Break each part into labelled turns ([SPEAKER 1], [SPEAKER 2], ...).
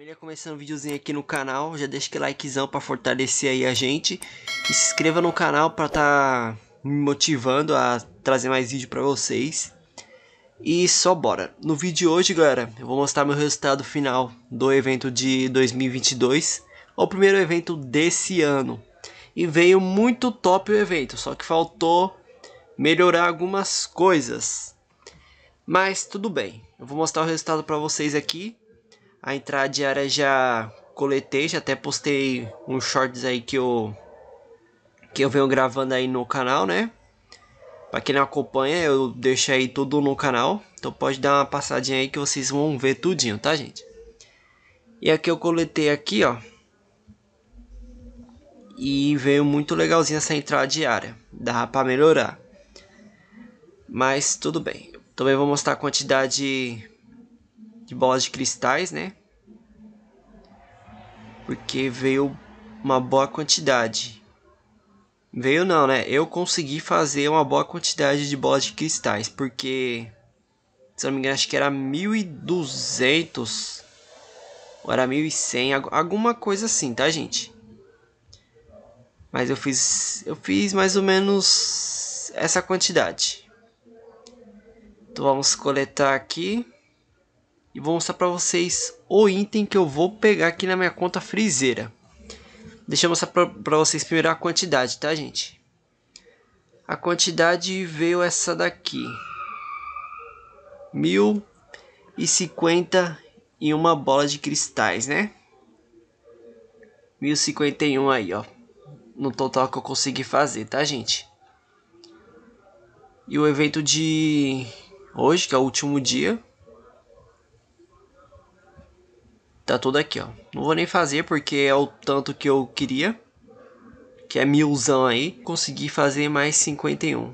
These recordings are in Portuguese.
[SPEAKER 1] família, começando um videozinho aqui no canal, já deixa aquele likezão pra fortalecer aí a gente. E se inscreva no canal pra tá me motivando a trazer mais vídeo pra vocês. E só bora. No vídeo de hoje, galera, eu vou mostrar meu resultado final do evento de 2022. O primeiro evento desse ano. E veio muito top o evento, só que faltou melhorar algumas coisas. Mas tudo bem, eu vou mostrar o resultado pra vocês aqui a entrada diária já coletei, já até postei uns shorts aí que eu que eu venho gravando aí no canal, né? Para quem não acompanha, eu deixo aí tudo no canal. Então pode dar uma passadinha aí que vocês vão ver tudinho, tá, gente? E aqui eu coletei aqui, ó. E veio muito legalzinho essa entrada diária. Dá para melhorar. Mas tudo bem. Também vou mostrar a quantidade de bolas de cristais, né? Porque veio uma boa quantidade. Veio não, né? Eu consegui fazer uma boa quantidade de bolas de cristais, porque se não me engano acho que era 1200 ou era 1100, alguma coisa assim, tá, gente? Mas eu fiz eu fiz mais ou menos essa quantidade. Então vamos coletar aqui e vou mostrar para vocês o item que eu vou pegar aqui na minha conta friseira. Deixa eu mostrar para vocês primeiro a quantidade, tá gente? A quantidade veio essa daqui. 1050 e uma bola de cristais, né? 1051 aí, ó. No total que eu consegui fazer, tá gente? E o evento de hoje, que é o último dia, Tá tudo aqui, ó. Não vou nem fazer porque é o tanto que eu queria. Que é milzão aí. Consegui fazer mais 51.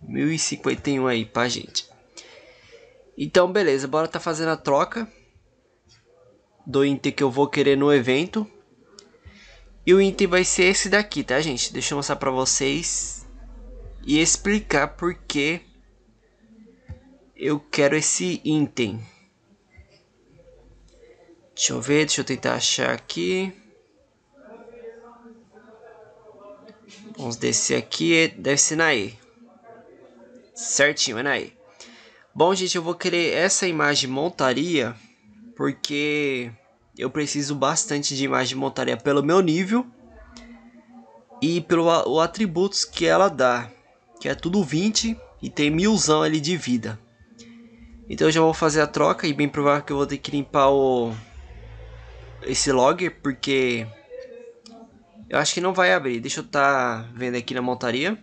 [SPEAKER 1] 1051 aí pra gente. Então, beleza. Bora tá fazendo a troca. Do item que eu vou querer no evento. E o item vai ser esse daqui, tá, gente? Deixa eu mostrar pra vocês. E explicar por que eu quero esse item. Deixa eu ver, deixa eu tentar achar aqui. Vamos descer aqui, deve ser naí. Certinho, é naí. Bom, gente, eu vou querer essa imagem montaria, porque eu preciso bastante de imagem montaria pelo meu nível e pelo atributos que ela dá, que é tudo 20 e tem milzão ali de vida. Então eu já vou fazer a troca e bem provável que eu vou ter que limpar o esse log, porque eu acho que não vai abrir. Deixa eu estar tá vendo aqui na montaria.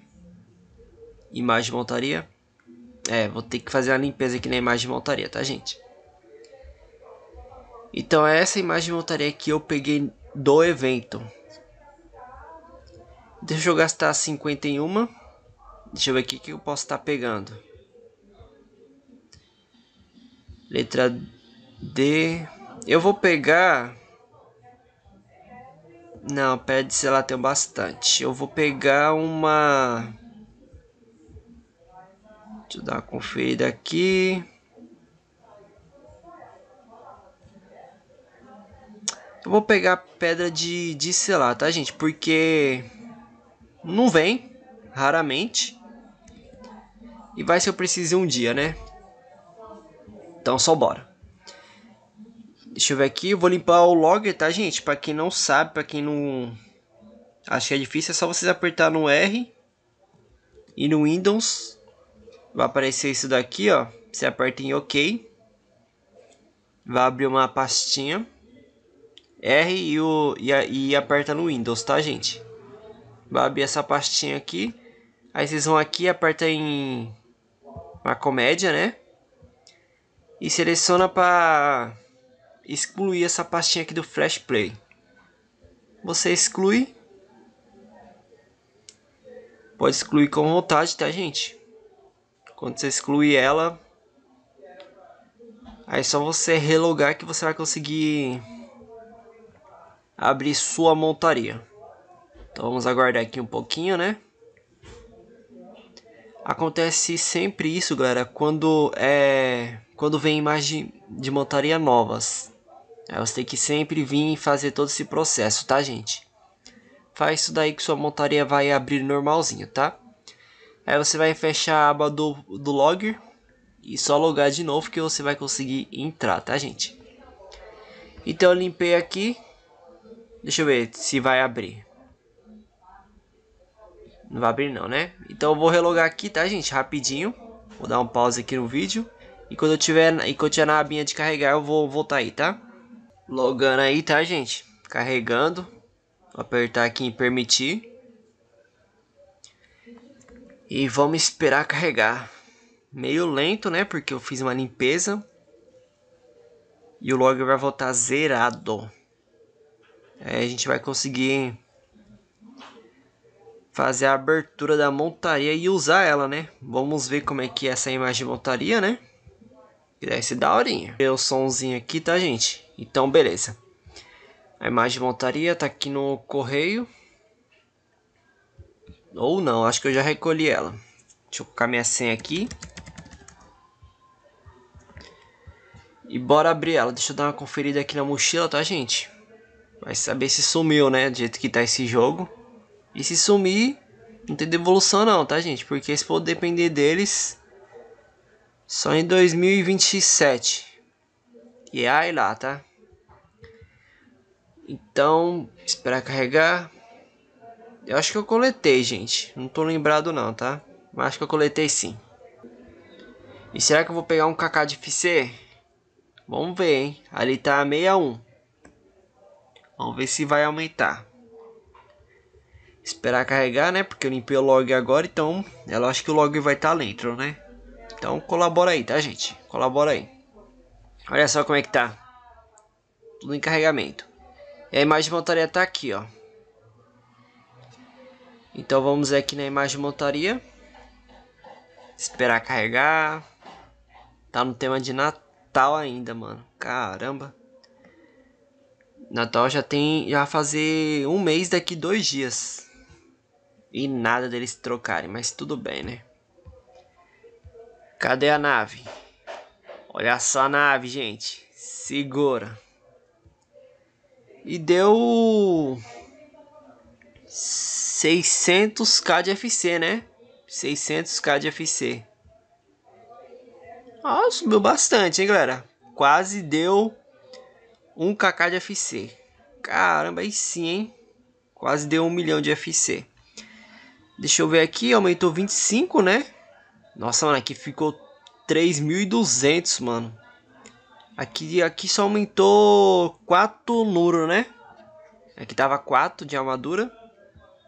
[SPEAKER 1] Imagem de montaria. É, vou ter que fazer a limpeza aqui na imagem de montaria, tá, gente? Então é essa imagem de montaria que eu peguei do evento. Deixa eu gastar 51. Deixa eu ver aqui o que eu posso estar tá pegando. Letra D. Eu vou pegar não, pede se ela tem bastante. Eu vou pegar uma... Deixa eu dar uma conferida aqui. Eu vou pegar pedra de, de selar, tá, gente? Porque não vem, raramente. E vai se eu preciso um dia, né? Então só bora. Deixa eu ver aqui, eu vou limpar o logger, tá, gente? Pra quem não sabe, pra quem não acha que é difícil, é só vocês apertar no R e no Windows. Vai aparecer isso daqui, ó. Você aperta em OK. Vai abrir uma pastinha. R e, o, e, a, e aperta no Windows, tá, gente? Vai abrir essa pastinha aqui. Aí vocês vão aqui, aperta em... Uma comédia, né? E seleciona pra excluir essa pastinha aqui do Flash Play. Você exclui. Pode excluir com vontade, tá, gente? Quando você excluir ela, aí é só você relogar que você vai conseguir abrir sua montaria. Então vamos aguardar aqui um pouquinho, né? Acontece sempre isso, galera, quando é quando vem imagem de montaria novas. Aí você tem que sempre vir e fazer todo esse processo, tá, gente? Faz isso daí que sua montaria vai abrir normalzinho, tá? Aí você vai fechar a aba do, do logger e só logar de novo que você vai conseguir entrar, tá, gente? Então eu limpei aqui. Deixa eu ver se vai abrir. Não vai abrir não, né? Então eu vou relogar aqui, tá, gente? Rapidinho. Vou dar um pause aqui no vídeo. E quando eu tiver, e quando eu tiver na abinha de carregar, eu vou voltar aí, tá? Logando aí, tá, gente? Carregando. Vou apertar aqui em permitir. E vamos esperar carregar. Meio lento, né? Porque eu fiz uma limpeza. E o log vai voltar zerado. Aí a gente vai conseguir fazer a abertura da montaria e usar ela, né? Vamos ver como é que é essa imagem de montaria, né? E deve ser daorinha. Tem o somzinho aqui, tá, gente? Então, beleza. A imagem de montaria tá aqui no correio. Ou não, acho que eu já recolhi ela. Deixa eu colocar minha senha aqui. E bora abrir ela. Deixa eu dar uma conferida aqui na mochila, tá, gente? Vai saber se sumiu, né? Do jeito que tá esse jogo. E se sumir, não tem devolução não, tá, gente? Porque se for depender deles, só em 2027. E aí lá, tá? Então, esperar carregar. Eu acho que eu coletei, gente. Não tô lembrado não, tá? Mas acho que eu coletei sim. E será que eu vou pegar um KK de FC? Vamos ver, hein? Ali tá 61. Vamos ver se vai aumentar. Esperar carregar, né? Porque eu limpei o log agora, então... Eu acho que o log vai estar tá dentro, né? Então colabora aí, tá, gente? Colabora aí. Olha só como é que tá. Tudo em carregamento. E a imagem de montaria tá aqui, ó. Então vamos aqui na imagem de montaria. Esperar carregar. Tá no tema de Natal ainda, mano. Caramba. Natal já tem. Já vai fazer um mês daqui dois dias. E nada deles trocarem, mas tudo bem, né? Cadê a nave? Olha só a nave, gente. Segura. E deu 600k de FC, né? 600k de FC. Ah, subiu bastante, hein, galera? Quase deu 1kk de FC. Caramba, aí sim, hein? Quase deu 1 milhão de FC. Deixa eu ver aqui, aumentou 25, né? Nossa, mano, aqui ficou 3.200, mano. Aqui, aqui só aumentou 4 números, né? Aqui tava 4 de armadura.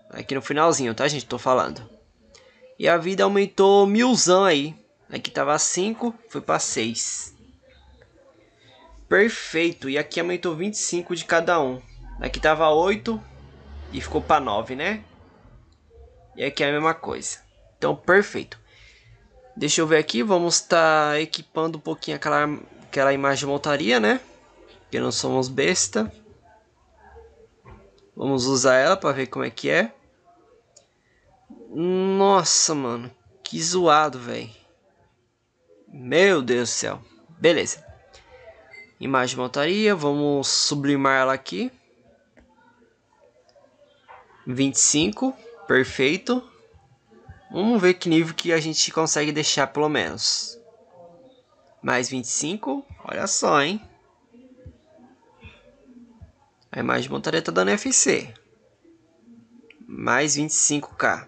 [SPEAKER 1] Aqui no finalzinho, tá, gente? Tô falando. E a vida aumentou milzão aí. Aqui tava 5, foi pra 6. Perfeito. E aqui aumentou 25 de cada um. Aqui tava 8 e ficou pra 9, né? E aqui é a mesma coisa. Então, perfeito. Deixa eu ver aqui, vamos estar tá equipando um pouquinho aquela, aquela imagem de montaria, né? Porque não somos besta. Vamos usar ela para ver como é que é. Nossa, mano. Que zoado, velho. Meu Deus do céu. Beleza. Imagem de montaria. Vamos sublimar ela aqui. 25. Perfeito. Vamos ver que nível que a gente consegue deixar, pelo menos. Mais 25. Olha só, hein? A imagem montaria tá dando FC. Mais 25k.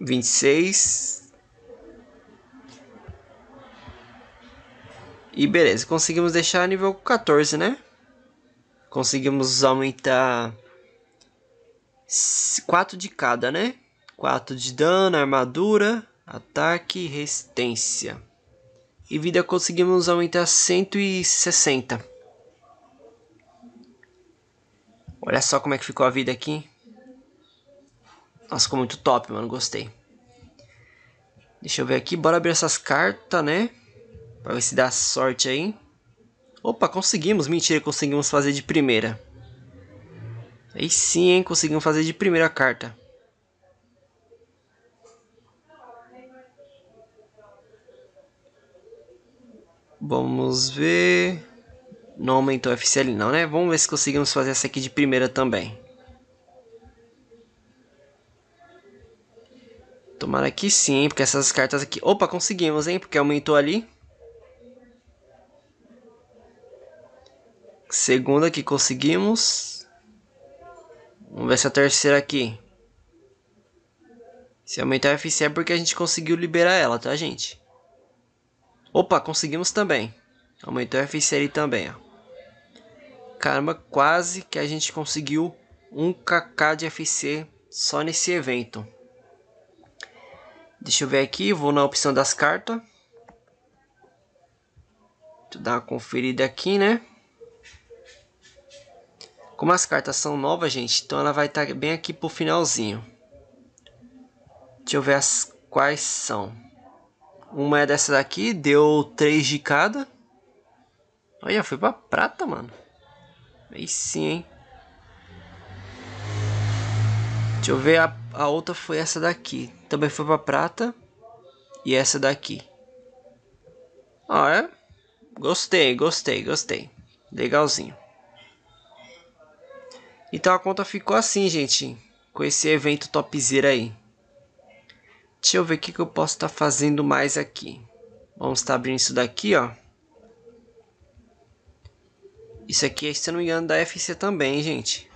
[SPEAKER 1] Vinte e seis. E beleza, conseguimos deixar nível 14, né? conseguimos aumentar 4 de cada, né? 4 de dano, armadura, ataque, resistência. E vida conseguimos aumentar 160. Olha só como é que ficou a vida aqui. Nossa, ficou muito top, mano. Gostei. Deixa eu ver aqui. Bora abrir essas cartas, né? Pra ver se dá sorte aí. Opa, conseguimos. Mentira, conseguimos fazer de primeira. Aí sim, hein? Conseguimos fazer de primeira carta. Vamos ver. Não aumentou o FCL não, né? Vamos ver se conseguimos fazer essa aqui de primeira também. Tomara que sim, porque essas cartas aqui... Opa, conseguimos, hein? Porque aumentou ali. Segunda que conseguimos. Vamos ver se a terceira aqui. Se aumentar a FC é porque a gente conseguiu liberar ela, tá, gente? Opa, conseguimos também. Aumentou a FC ali também, ó. Caramba, quase que a gente conseguiu um kk de FC só nesse evento. Deixa eu ver aqui, vou na opção das cartas. Deixa eu dar uma conferida aqui, né? Como as cartas são novas, gente, então ela vai estar tá bem aqui pro finalzinho. Deixa eu ver as quais são. Uma é dessa daqui, deu 3 de cada. Olha, foi pra prata, mano. Aí sim, hein. Deixa eu ver, a, a outra foi essa daqui. Também foi pra prata. E essa daqui. Ah, é? Gostei, gostei, gostei. Legalzinho. Então a conta ficou assim, gente. Com esse evento topzera aí. Deixa eu ver o que, que eu posso estar tá fazendo mais aqui. Vamos estar tá abrindo isso daqui, ó. Isso aqui, se eu não me engano, da FC também, gente.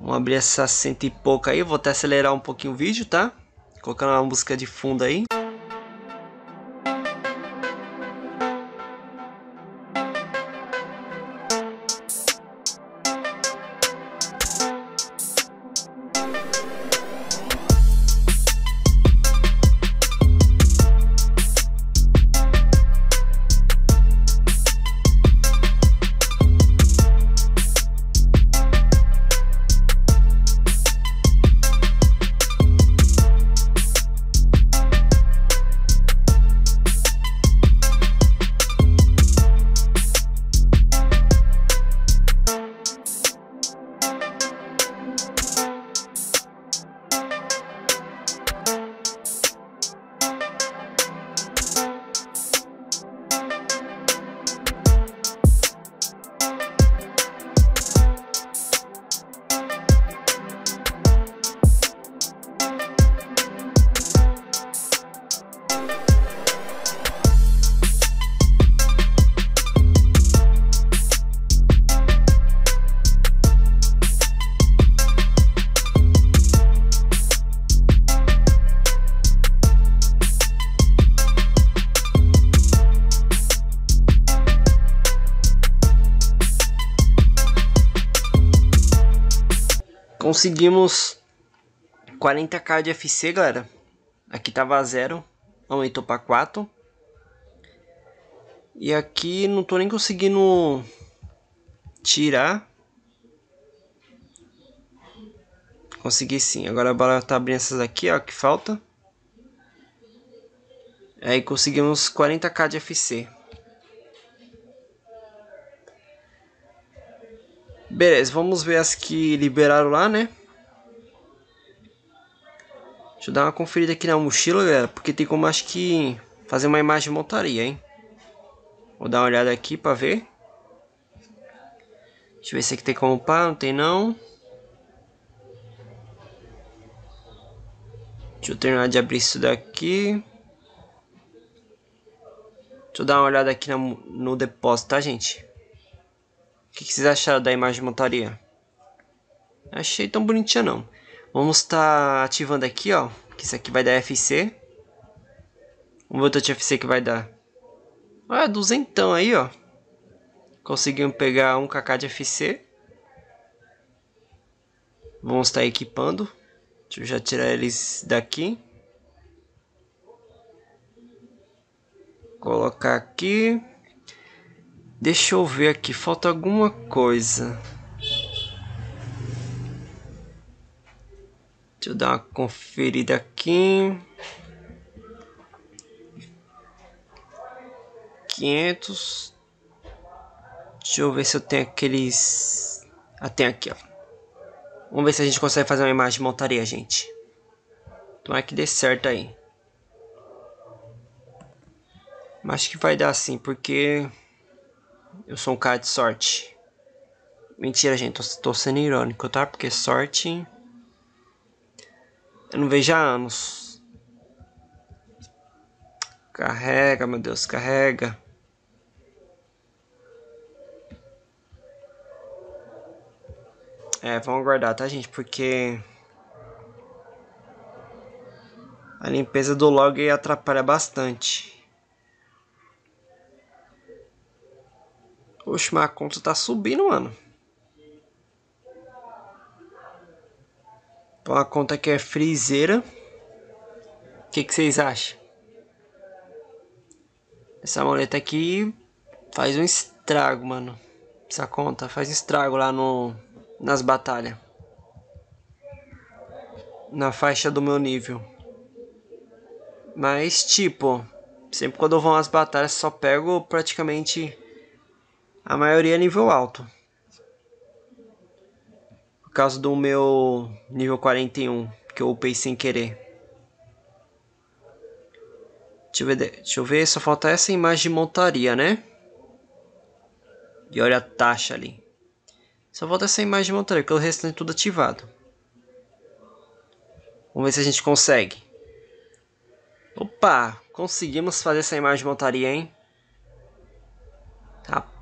[SPEAKER 1] Vamos abrir essa cento e pouca aí. Vou até acelerar um pouquinho o vídeo, tá? Colocando uma música de fundo aí. conseguimos 40k de FC, galera. Aqui tava zero, aumentou para 4. E aqui não tô nem conseguindo tirar. Consegui sim. Agora bora tá abrindo essas aqui, ó, que falta. Aí conseguimos 40k de FC. Beleza, vamos ver as que liberaram lá, né? Deixa eu dar uma conferida aqui na mochila, galera, porque tem como acho que fazer uma imagem de montaria, hein? Vou dar uma olhada aqui pra ver. Deixa eu ver se aqui tem como upar, não tem não. Deixa eu terminar de abrir isso daqui. Deixa eu dar uma olhada aqui no, no depósito, tá, gente? O que, que vocês acharam da imagem de montaria? Achei tão bonitinha não. Vamos estar tá ativando aqui, ó. Que isso aqui vai dar FC. Vamos ver o de FC que vai dar. Ah, duzentão aí, ó. Conseguimos pegar um kk de FC. Vamos estar tá equipando. Deixa eu já tirar eles daqui. Colocar aqui. Deixa eu ver aqui, falta alguma coisa. Deixa eu dar uma conferida aqui. 500. Deixa eu ver se eu tenho aqueles... Ah, tem aqui, ó. Vamos ver se a gente consegue fazer uma imagem de montaria, gente. Tomara é que dê certo aí. Mas acho que vai dar sim, porque... Eu sou um cara de sorte. Mentira, gente, tô, tô sendo irônico, tá? Porque sorte. Eu não vejo há anos. Carrega, meu Deus, carrega. É, vamos aguardar, tá, gente? Porque. A limpeza do log atrapalha bastante. Oxe, mas a conta tá subindo, mano. Então a conta aqui é friseira. O que, vocês acham? Essa moleta aqui faz um estrago, mano. Essa conta faz estrago lá no nas batalhas. Na faixa do meu nível. Mas tipo, sempre quando eu vou nas batalhas só pego praticamente a maioria é nível alto. Por causa do meu nível 41, que eu upei sem querer. Deixa eu ver, deixa eu ver só falta essa imagem de montaria, né? E olha a taxa ali. Só falta essa imagem de montaria, porque o restante é tudo ativado. Vamos ver se a gente consegue. Opa, conseguimos fazer essa imagem de montaria, hein?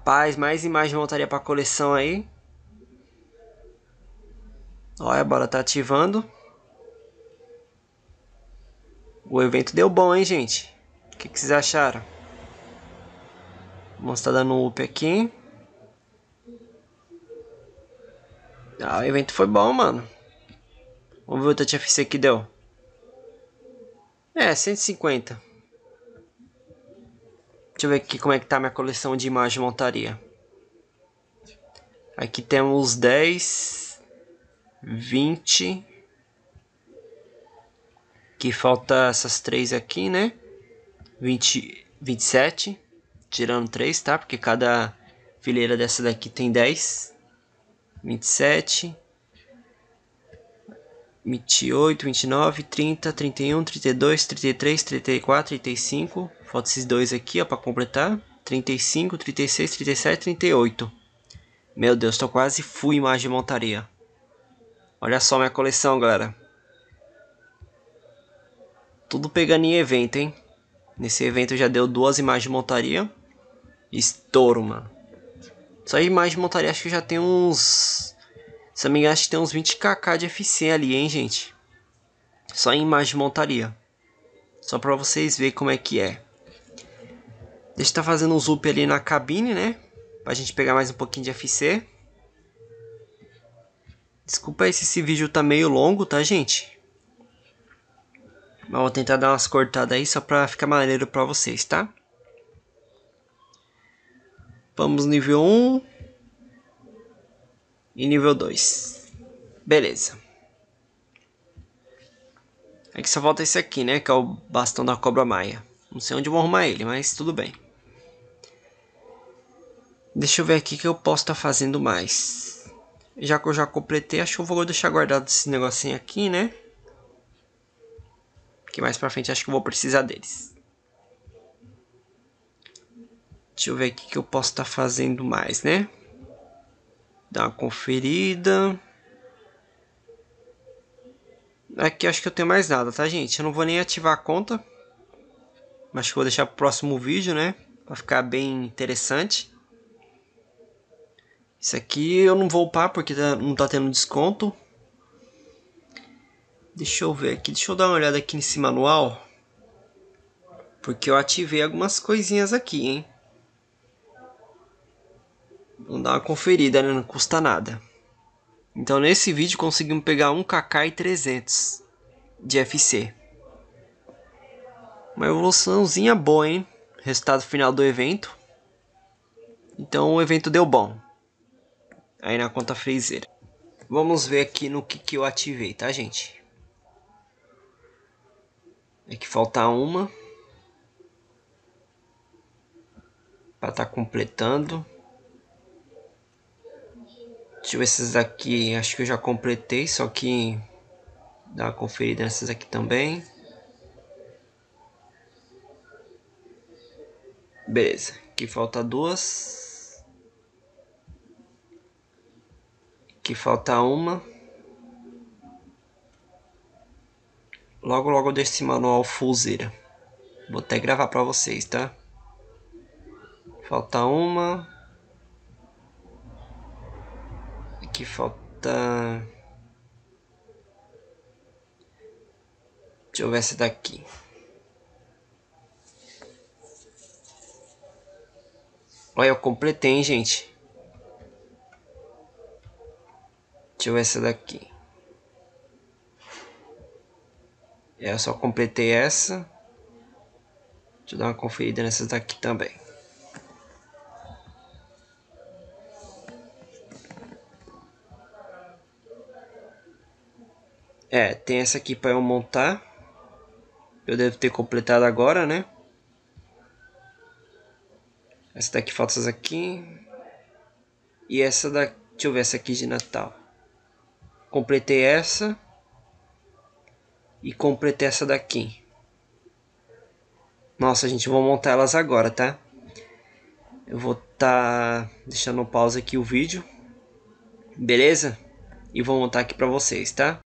[SPEAKER 1] Rapaz, mais imagem voltaria para coleção aí. Olha, a bola tá ativando. O evento deu bom, hein, gente? O que, que vocês acharam? Vamos estar dando um up aqui. Ah, o evento foi bom, mano. Vamos ver o touch FC que deu. É, 150. Deixa eu ver aqui como é que tá minha coleção de imagem montaria. Aqui temos 10, 20. Que falta essas três aqui, né? 20, 27. Tirando 3, tá? Porque cada fileira dessa daqui tem 10. 27. 28, 29, 30, 31, 32, 33, 34, 35. Falta esses dois aqui, ó, pra completar. 35, 36, 37, 38. Meu Deus, tô quase full imagem de montaria. Olha só minha coleção, galera. Tudo pegando em evento, hein? Nesse evento já deu duas imagens de montaria. Estouro, mano. Só de imagem de montaria acho que já tem uns se não me engano, acho que tem uns 20kk de FC ali, hein, gente? Só em imagem de montaria. Só pra vocês verem como é que é. Deixa eu tá fazendo um zoom ali na cabine, né? Pra gente pegar mais um pouquinho de FC. Desculpa aí se esse vídeo tá meio longo, tá, gente? Mas vou tentar dar umas cortadas aí só pra ficar maneiro pra vocês, tá? Vamos nível 1 e nível 2. Beleza. Aqui é só falta esse aqui, né? Que é o bastão da cobra maia. Não sei onde eu vou arrumar ele, mas tudo bem. Deixa eu ver aqui que eu posso estar tá fazendo mais. Já que eu já completei, acho que eu vou deixar guardado esse negocinho aqui, né? Que mais pra frente acho que eu vou precisar deles. Deixa eu ver aqui que eu posso estar tá fazendo mais, né? Dá uma conferida. Aqui acho que eu tenho mais nada, tá gente? Eu não vou nem ativar a conta. Mas que vou deixar pro próximo vídeo, né? Pra ficar bem interessante. Isso aqui eu não vou upar porque tá, não tá tendo desconto. Deixa eu ver aqui, deixa eu dar uma olhada aqui nesse manual. Porque eu ativei algumas coisinhas aqui, hein? Vamos dar uma conferida, né? Não custa nada. Então nesse vídeo conseguimos pegar um KK e 300 de FC. Uma evoluçãozinha boa, hein? Resultado final do evento. Então o evento deu bom. Aí na conta freezer. Vamos ver aqui no que, que eu ativei, tá gente? É que falta uma. Pra tá completando. Deixa eu ver esses aqui, acho que eu já completei, só que dá uma conferida nessas aqui também. Beleza, aqui falta duas. Aqui falta uma. Logo, logo eu deixo esse manual fuseira. Vou até gravar pra vocês, tá? Falta uma. aqui falta... Deixa eu ver essa daqui. Olha, eu completei, hein, gente. Deixa eu ver essa daqui. Eu só completei essa. Deixa eu dar uma conferida nessas daqui também. É, tem essa aqui para eu montar. Eu devo ter completado agora, né? Essa daqui falta essas aqui. E essa daqui, deixa eu ver essa aqui de Natal. Completei essa. E completei essa daqui. Nossa, gente, vou montar elas agora, tá? Eu vou tá deixando pausa aqui o vídeo. Beleza? E vou montar aqui pra vocês, tá?